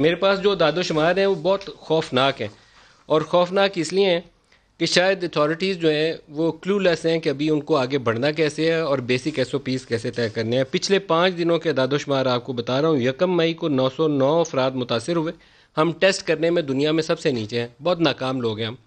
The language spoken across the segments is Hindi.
मेरे पास जो दादोशुमार हैं वो बहुत खौफनाक हैं और खौफनाक इसलिए हैं कि शायद अथॉरिटीज़ जो हैं वो लेस हैं कि अभी उनको आगे बढ़ना कैसे है और बेसिक एस ओ पीज़ कैसे तय करने हैं पिछले पाँच दिनों के दादोशुमार आपको बता रहा हूँ यकम मई को नौ सौ नौ अफराद मुतासर हुए हम टेस्ट करने में दुनिया में सबसे नीचे हैं बहुत नाकाम लोग हैं हम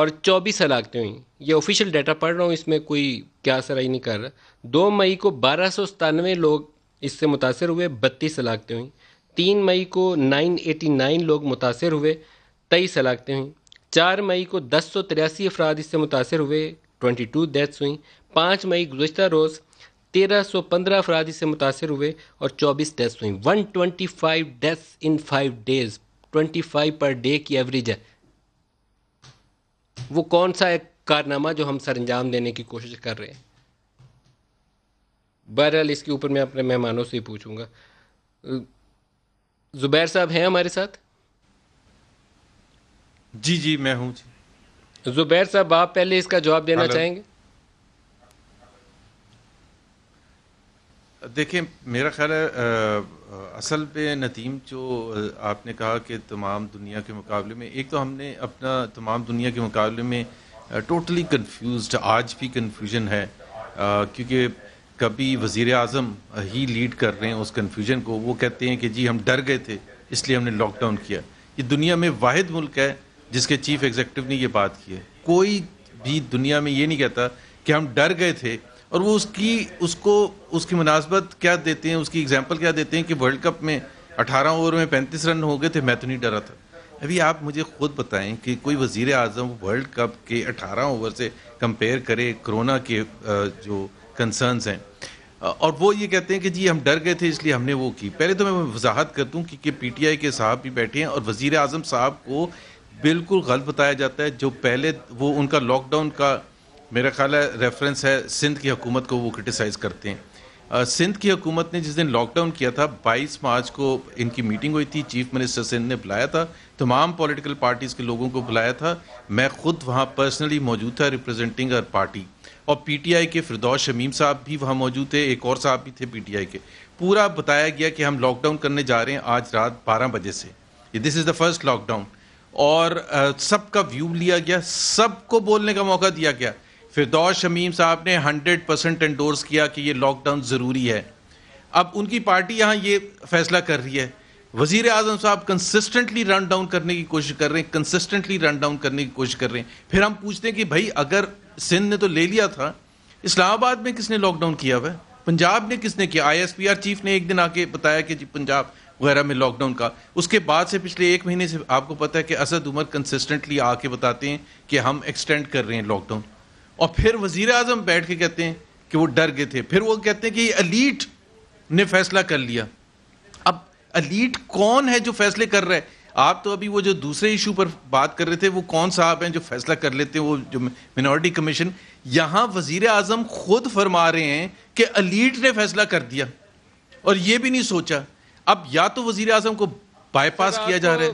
और चौबीस हलाकते हुई ये ऑफिशियल डाटा पढ़ रहा हूँ इसमें कोई क्या सराई नहीं कर रहा दो मई को बारह सौ सतानवे लोग इससे मुतासर हुए बत्तीस हलाकते हुई तीन मई को 989 लोग मुतासर हुए तेईस हलाकते हुई चार मई को दस सौ तिरासी अफराद इससे मुतासर हुए ट्वेंटी टू डेथ्स हुई पाँच मई गुजशत रोज़ तेरह सौ पंद्रह अफराद इससे मुतासर हुए और चौबीस डेथ्स हुई one twenty five deaths in five days twenty five per day की एवरेज है वो कौन सा एक कारनामा जो हम सर अंजाम देने की कोशिश कर रहे हैं बहरहाल इसके ऊपर मैं अपने मेहमानों से ही पूछूंगा जुबैर साहब हैं हमारे साथ जी जी मैं हूँ जी जुबैर साहब आप पहले इसका जवाब देना हाँ, चाहेंगे देखिए मेरा ख्याल है असल पे नतीम जो आपने कहा कि तमाम दुनिया के मुकाबले में एक तो हमने अपना तमाम दुनिया के मुकाबले में टोटली कंफ्यूज्ड आज भी कंफ्यूजन है क्योंकि कभी वजीर अजम ही लीड कर रहे हैं उस कन्फ्यूजन को वो कहते हैं कि जी हम डर गए थे इसलिए हमने लॉकडाउन किया ये दुनिया में वाद मुल्क है जिसके चीफ एग्जीक्यूटिव ने ये बात की है कोई भी दुनिया में ये नहीं कहता कि हम डर गए थे और वो उसकी उसको उसकी मुनासबत क्या देते हैं उसकी एग्जाम्पल क्या देते हैं कि वर्ल्ड कप में अठारह ओवर में पैंतीस रन हो गए थे मैं तो नहीं डरा था अभी आप मुझे खुद बताएं कि कोई वजीर अजम वर्ल्ड कप के 18 ओवर से कंपेयर करे कोरोना के जो कंसर्नस हैं और वो ये कहते हैं कि जी हम डर गए थे इसलिए हमने वो की पहले तो मैं वजाहत कर दूँ कि, कि पी टी आई के साहब भी बैठे हैं और वज़ी अजम साहब को बिल्कुल गलत बताया जाता है जो पहले वो उनका लॉकडाउन का मेरा ख्याल है रेफरेंस है सिंध की हुकूमत को वो क्रिटिसाइज़ करते हैं सिंध की हुकूमत ने जिस दिन लॉकडाउन किया था 22 मार्च को इनकी मीटिंग हुई थी चीफ मिनिस्टर सिंध ने बुलाया था तमाम पॉलिटिकल पार्टीज़ के लोगों को बुलाया था मैं खुद वहाँ पर्सनली मौजूद था रिप्रेजेंटिंग हर पार्टी और पीटीआई के फिरदौस शमीम साहब भी वहाँ मौजूद थे एक और साहब भी थे पीटीआई के पूरा बताया गया कि हम लॉकडाउन करने जा रहे हैं आज रात बारह बजे से this is the first lockdown और सबका व्यू लिया गया सबको बोलने का मौका दिया गया फिरदौस शमीम साहब ने 100 परसेंट इंडोर्स किया कि ये लॉकडाउन ज़रूरी है अब उनकी पार्टी यहाँ ये फैसला कर रही है वजीर अजम साहब कंसिस्टेंटली रन डाउन करने की कोशिश कर रहे हैं कंसिस्टेंटली रन डाउन करने की कोशिश कर रहे हैं फिर हम पूछते हैं कि भाई अगर सिंध ने तो ले लिया था इस्लामाबाद में किसने लॉकडाउन किया हुआ पंजाब ने किसने किया आर चीफ ने एक दिन आके बताया कि जी पंजाब वगैरह में लॉकडाउन का उसके बाद से पिछले एक महीने से आपको पता है कि असद उमर कंसिस्टेंटली आके बताते हैं कि हम एक्सटेंड कर रहे हैं लॉकडाउन और फिर वजीर आजम बैठ के कहते हैं कि वो डर गए थे फिर वो कहते हैं कि अलीट ने फैसला कर लिया अब अलीट कौन है जो फैसले कर रहा है आप तो अभी वो जो दूसरे इशू पर बात कर रहे थे वो कौन साहब हैं जो फैसला कर लेते हैं वो जो मिनोरिटी कमीशन यहाँ वजीर आजम खुद फरमा रहे हैं कि अलीट ने फैसला कर दिया और ये भी नहीं सोचा अब या तो वजीर आजम को बाईपास किया जा रहा है